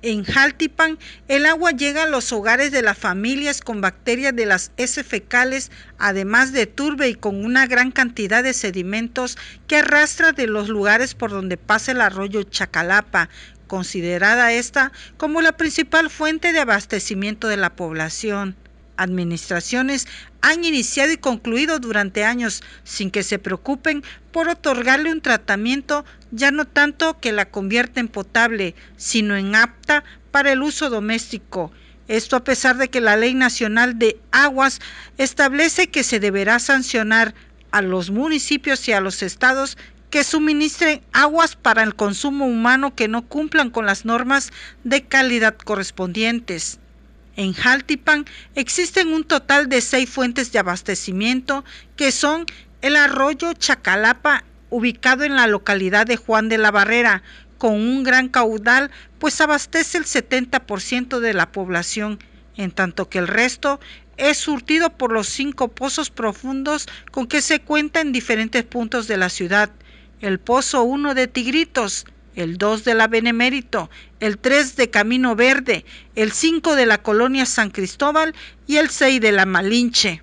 En Jaltipan, el agua llega a los hogares de las familias con bacterias de las heces fecales, además de turbe y con una gran cantidad de sedimentos que arrastra de los lugares por donde pasa el arroyo Chacalapa, considerada esta como la principal fuente de abastecimiento de la población administraciones han iniciado y concluido durante años sin que se preocupen por otorgarle un tratamiento ya no tanto que la convierta en potable, sino en apta para el uso doméstico. Esto a pesar de que la Ley Nacional de Aguas establece que se deberá sancionar a los municipios y a los estados que suministren aguas para el consumo humano que no cumplan con las normas de calidad correspondientes. En Jaltipan existen un total de seis fuentes de abastecimiento que son el arroyo Chacalapa, ubicado en la localidad de Juan de la Barrera, con un gran caudal, pues abastece el 70% de la población, en tanto que el resto es surtido por los cinco pozos profundos con que se cuenta en diferentes puntos de la ciudad. El Pozo 1 de Tigritos, el 2 de la Benemérito, el 3 de Camino Verde, el 5 de la Colonia San Cristóbal y el 6 de la Malinche.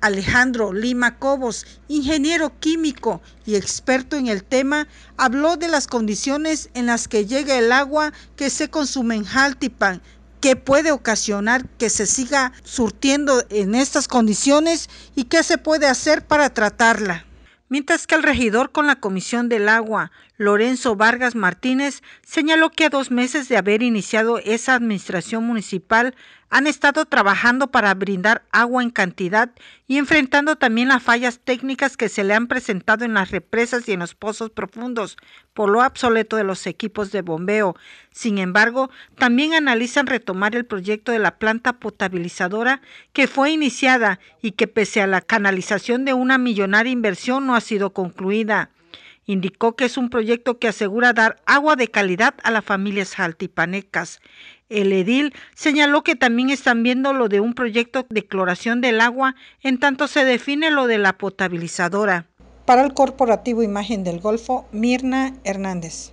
Alejandro Lima Cobos, ingeniero químico y experto en el tema, habló de las condiciones en las que llega el agua que se consume en Jaltipan, qué puede ocasionar que se siga surtiendo en estas condiciones y qué se puede hacer para tratarla mientras que el regidor con la Comisión del Agua, Lorenzo Vargas Martínez, señaló que a dos meses de haber iniciado esa administración municipal, han estado trabajando para brindar agua en cantidad y enfrentando también las fallas técnicas que se le han presentado en las represas y en los pozos profundos por lo obsoleto de los equipos de bombeo. Sin embargo, también analizan retomar el proyecto de la planta potabilizadora que fue iniciada y que pese a la canalización de una millonaria inversión no ha sido concluida. Indicó que es un proyecto que asegura dar agua de calidad a las familias jaltipanecas. El edil señaló que también están viendo lo de un proyecto de cloración del agua, en tanto se define lo de la potabilizadora. Para el Corporativo Imagen del Golfo, Mirna Hernández.